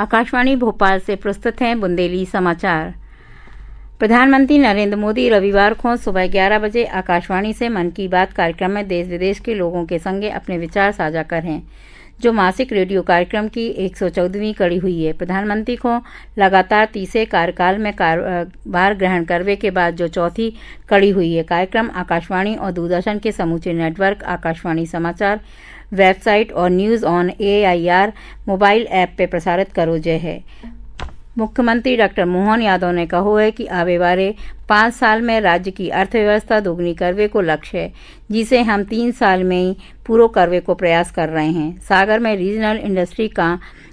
आकाशवाणी भोपाल से प्रस्तुत हैं बुंदेली समाचार प्रधानमंत्री नरेंद्र मोदी रविवार को सुबह 11 बजे आकाशवाणी से मन की बात कार्यक्रम में देश विदेश के लोगों के संगे अपने विचार साझा कर करें जो मासिक रेडियो कार्यक्रम की एक कड़ी हुई है प्रधानमंत्री को लगातार तीसरे कार्यकाल में कार्यभार ग्रहण करने के बाद जो चौथी कड़ी हुई है कार्यक्रम आकाशवाणी और दूरदर्शन के समूचे नेटवर्क आकाशवाणी समाचार वेबसाइट और news on AIR mobile app पर प्रसारित करो जय है मुख्यमंत्री डॉक्टर मोहन यादव ने कहो है कि आवे बारे पाँच साल में राज्य की अर्थव्यवस्था दोगुनी करवे को लक्ष्य है जिसे हम तीन साल में ही पूरा करवे को प्रयास कर रहे हैं सागर में रीजनल इंडस्ट्री का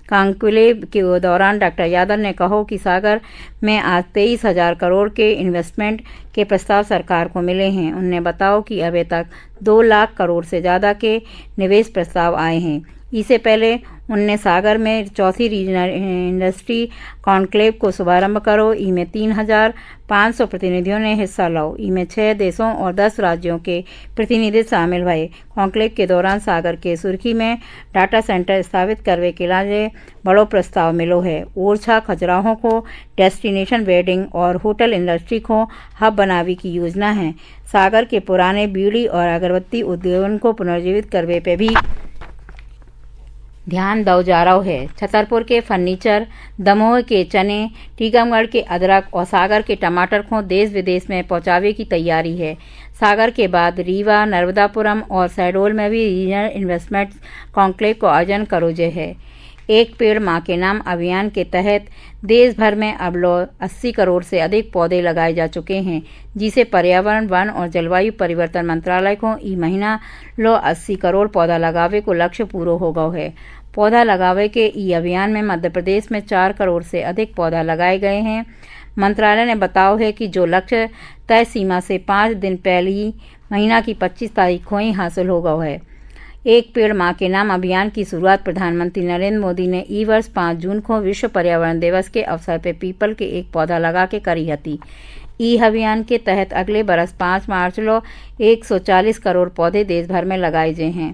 कांक्लेव के दौरान डॉक्टर यादव ने कहो कि सागर में आज तेईस हजार करोड़ के इन्वेस्टमेंट के प्रस्ताव सरकार को मिले हैं उनने बताओ कि अभी तक दो लाख करोड़ से ज़्यादा के निवेश प्रस्ताव आए हैं इससे पहले उनने सागर में चौथी रीजनल इंडस्ट्री कॉन्क्लेव को शुभारंभ करो इनमें तीन हजार पाँच सौ प्रतिनिधियों ने हिस्सा लाओ इनमें छह देशों और दस राज्यों के प्रतिनिधि शामिल हुए कॉन्क्लेव के दौरान सागर के सुर्खी में डाटा सेंटर स्थापित करने के लिए बड़ो प्रस्ताव मिलो है ओरछा खजुराहों को डेस्टिनेशन वेडिंग और होटल इंडस्ट्री को हब बनावे की योजना है सागर के पुराने बीड़ी और अगरबत्ती उद्योग को पुनर्जीवित करने पर भी ध्यान दौजाराव है छतरपुर के फर्नीचर दमोह के चने टीकमगढ़ के अदरक और सागर के टमाटर को देश विदेश में पहुंचावे की तैयारी है सागर के बाद रीवा नर्मदापुरम और सैडोल में भी रीजनल इन्वेस्टमेंट कॉन्क्लेव को आयोजन करोजे है एक पेड़ माँ के नाम अभियान के तहत देश भर में अब लोग अस्सी करोड़ से अधिक पौधे लगाए जा चुके हैं जिसे पर्यावरण वन और जलवायु परिवर्तन मंत्रालय को ई महीना लो अस्सी करोड़ पौधा लगावे को लक्ष्य पूरा हो गो है पौधा लगावे के ई अभियान में मध्य प्रदेश में चार करोड़ से अधिक पौधा लगाए गए हैं मंत्रालय ने बताओ है कि जो लक्ष्य तय सीमा से पाँच दिन पहले ही महीना की 25 तारीख को ही हासिल होगा है एक पेड़ माँ के नाम अभियान की शुरुआत प्रधानमंत्री नरेंद्र मोदी ने ई वर्ष पाँच जून को विश्व पर्यावरण दिवस के अवसर पर पीपल के एक पौधा लगा के करी हती ई अभियान के तहत अगले बरस पाँच मार्च लो 140 करोड़ पौधे देश भर में लगाए गए हैं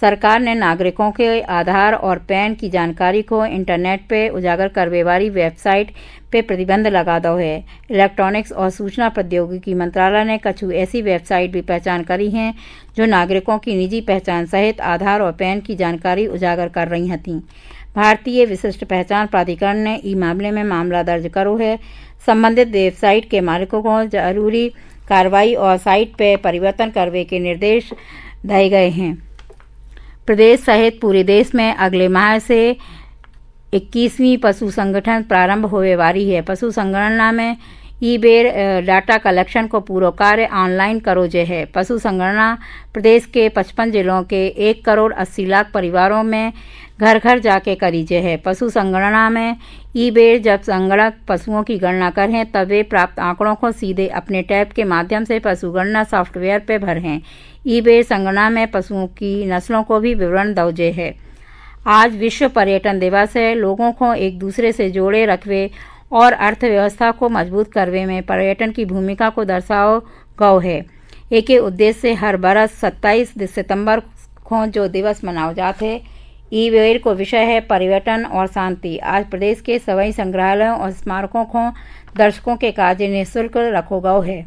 सरकार ने नागरिकों के आधार और पैन की जानकारी को इंटरनेट पर उजागर करवे वाली वेबसाइट पे प्रतिबंध लगा दो है इलेक्ट्रॉनिक्स और सूचना प्रौद्योगिकी मंत्रालय ने कछु ऐसी वेबसाइट भी पहचान करी हैं जो नागरिकों की निजी पहचान सहित आधार और पैन की जानकारी उजागर कर रही थी भारतीय विशिष्ट पहचान प्राधिकरण ने ई मामले में मामला दर्ज करो है संबंधित वेबसाइट के मालिकों को जरूरी कार्रवाई और साइट पर परिवर्तन करने के निर्देश दिए गए हैं प्रदेश सहित पूरे देश में अगले माह से इक्कीसवीं पशु संगठन प्रारंभ होने वाली है पशु संगणना में ई बेर डाटा कलेक्शन को पूरा कार्य ऑनलाइन करो जे है पशु संगणना प्रदेश के 55 जिलों के एक करोड़ अस्सी लाख परिवारों में घर घर जाके करीजे है पशु संगणना में ई बेर जब संगणक पशुओं की गणना करें तब वे प्राप्त आंकड़ों को सीधे अपने टैब के माध्यम से पशु गणना सॉफ्टवेयर पर भरें ई बेर संगणना में पशुओं की नस्लों को भी विवरण दौजे है आज विश्व पर्यटन दिवस है लोगों को एक दूसरे से जोड़े रखवे और अर्थव्यवस्था को मजबूत करने में पर्यटन की भूमिका को दर्शाओ गौ है एक उद्देश्य से हर बरस सत्ताईस सितंबर को जो दिवस मनाओ जाते है ईवेर को विषय है पर्यटन और शांति आज प्रदेश के सभी संग्रहालयों और स्मारकों को दर्शकों के कार्य निःशुल्क रखो गौ है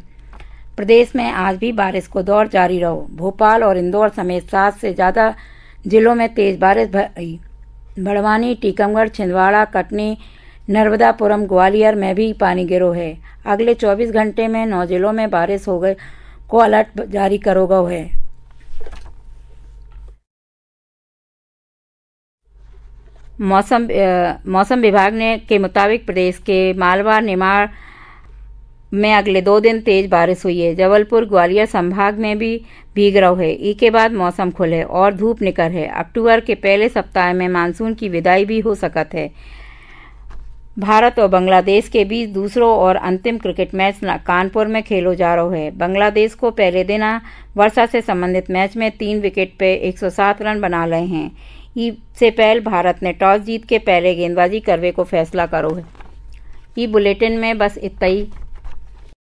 प्रदेश में आज भी बारिश को दौर जारी रहो भोपाल और इंदौर समेत सात से ज़्यादा जिलों में तेज बारिश भड़वानी टीकमगढ़ छिंदवाड़ा कटनी नर्मदापुरम ग्वालियर में भी पानी गिरो है अगले 24 घंटे में नौ जिलों में बारिश हो गए को अलर्ट जारी करोगा है मौसम मौसम विभाग ने के मुताबिक प्रदेश के मालवा निमाड़ में अगले दो दिन तेज बारिश हुई है जबलपुर ग्वालियर संभाग में भी भीग रहो है ई के बाद मौसम खुले और धूप निकल है अक्टूबर के पहले सप्ताह में मानसून की विदाई भी हो सकत है भारत और बांग्लादेश के बीच दूसरों और अंतिम क्रिकेट मैच कानपुर में खेलो जा रहा है बांग्लादेश को पहले दिन वर्षा से संबंधित मैच में तीन विकेट पे 107 रन बना लिए हैं इससे पहले भारत ने टॉस जीत के पहले गेंदबाजी करवे को फैसला करो है ई बुलेटिन में बस इतना ही